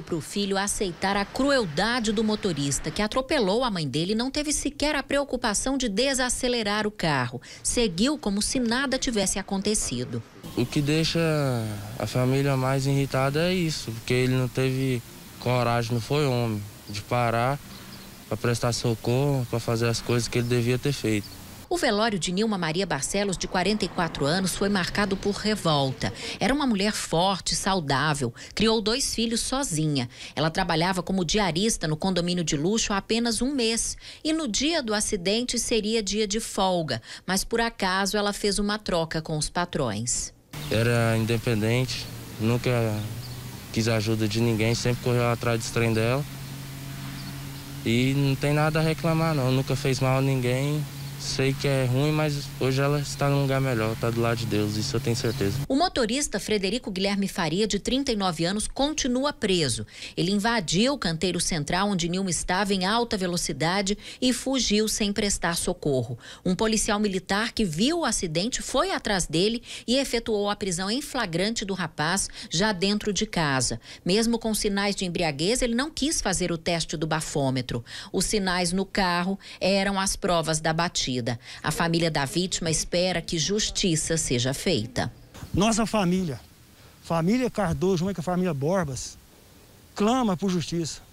para o filho aceitar a crueldade do motorista que atropelou a mãe dele não teve sequer a preocupação de desacelerar o carro. Seguiu como se nada tivesse acontecido. O que deixa a família mais irritada é isso, porque ele não teve coragem, não foi homem, de parar para prestar socorro, para fazer as coisas que ele devia ter feito. O velório de Nilma Maria Barcelos, de 44 anos, foi marcado por revolta. Era uma mulher forte, saudável, criou dois filhos sozinha. Ela trabalhava como diarista no condomínio de luxo há apenas um mês e no dia do acidente seria dia de folga, mas por acaso ela fez uma troca com os patrões. Era independente, nunca quis ajuda de ninguém, sempre correu atrás do trem dela. E não tem nada a reclamar, não. Nunca fez mal a ninguém. Sei que é ruim, mas hoje ela está num lugar melhor, está do lado de Deus, isso eu tenho certeza. O motorista Frederico Guilherme Faria, de 39 anos, continua preso. Ele invadiu o canteiro central onde Nilma estava em alta velocidade e fugiu sem prestar socorro. Um policial militar que viu o acidente foi atrás dele e efetuou a prisão em flagrante do rapaz já dentro de casa. Mesmo com sinais de embriaguez, ele não quis fazer o teste do bafômetro. Os sinais no carro eram as provas da batida. A família da vítima espera que justiça seja feita. Nossa família, família Cardoso, mãe que é a família Borbas, clama por justiça.